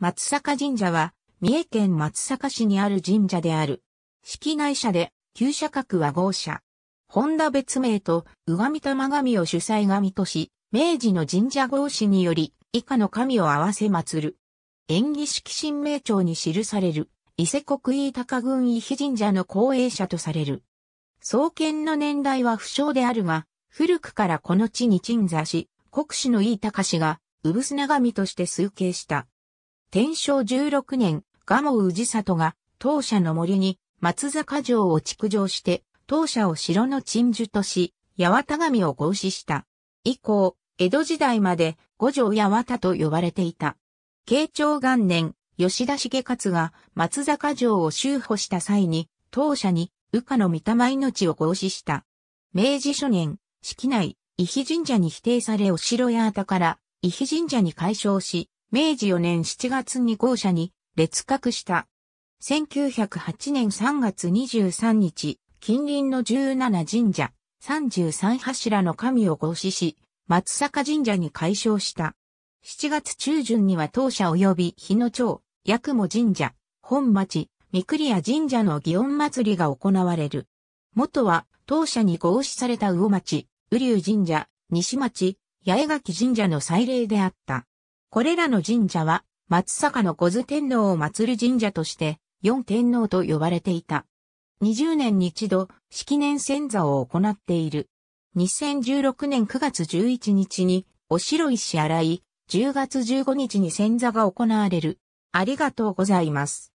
松坂神社は、三重県松阪市にある神社である。式内社で、旧社格は豪社。本田別名と、宇上玉神を主催神とし、明治の神社合祀により、以下の神を合わせ祀る。演技式神明帳に記される、伊勢国飯高郡伊比神社の後営者とされる。創建の年代は不詳であるが、古くからこの地に鎮座し、国司の飯高氏が、産砂神として崇敬した。天正16年、蒲生氏里が当社の森に松坂城を築城して、当社を城の鎮守とし、八幡神を合祀した。以降、江戸時代まで五条八幡と呼ばれていた。慶長元年、吉田重勝が松坂城を修補した際に、当社に羽化の御霊命を合祀した。明治初年、式内、伊比神社に否定されお城八幡から伊比神社に改称し、明治4年7月に校舎に列閣した。1908年3月23日、近隣の17神社、33柱の神を合祀し、松坂神社に改称した。7月中旬には当社及び日野町、八雲神社、本町、三栗屋神社の祇園祭りが行われる。元は当社に合祀された魚町、雨竜神社、西町、八重垣神社の祭礼であった。これらの神社は、松坂の小津天皇を祀る神社として、四天皇と呼ばれていた。20年に一度、式年遷座を行っている。2016年9月11日に、お城石洗い、10月15日に遷座が行われる。ありがとうございます。